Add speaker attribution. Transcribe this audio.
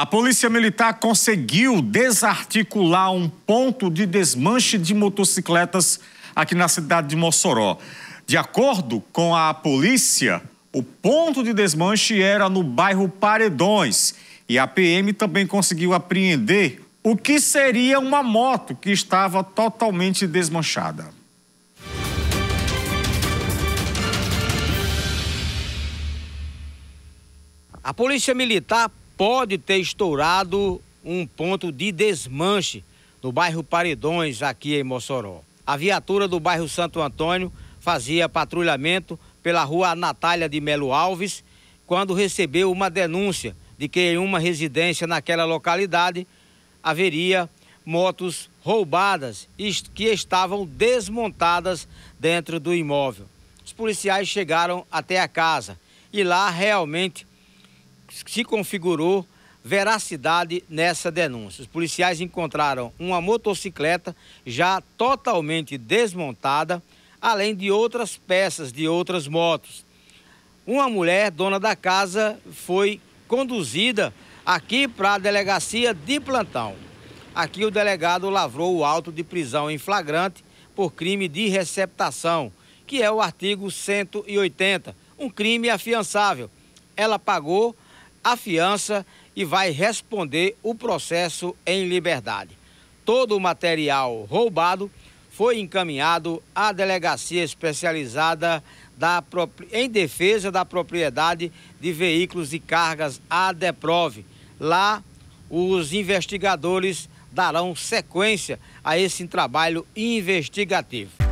Speaker 1: A polícia militar conseguiu desarticular um ponto de desmanche de motocicletas aqui na cidade de Mossoró. De acordo com a polícia, o ponto de desmanche era no bairro Paredões e a PM também conseguiu apreender o que seria uma moto que estava totalmente desmanchada. A
Speaker 2: Polícia Militar pode ter estourado um ponto de desmanche no bairro Paredões, aqui em Mossoró. A viatura do bairro Santo Antônio fazia patrulhamento pela rua Natália de Melo Alves quando recebeu uma denúncia de que em uma residência naquela localidade haveria motos roubadas que estavam desmontadas dentro do imóvel. Os policiais chegaram até a casa e lá realmente se configurou veracidade nessa denúncia. Os policiais encontraram uma motocicleta já totalmente desmontada, além de outras peças de outras motos. Uma mulher, dona da casa, foi conduzida aqui para a delegacia de plantão. Aqui o delegado lavrou o auto de prisão em flagrante por crime de receptação, que é o artigo 180, um crime afiançável. Ela pagou a fiança e vai responder o processo em liberdade. Todo o material roubado foi encaminhado à delegacia especializada da, em defesa da propriedade de veículos e cargas, a DEPROV. Lá, os investigadores darão sequência a esse trabalho investigativo.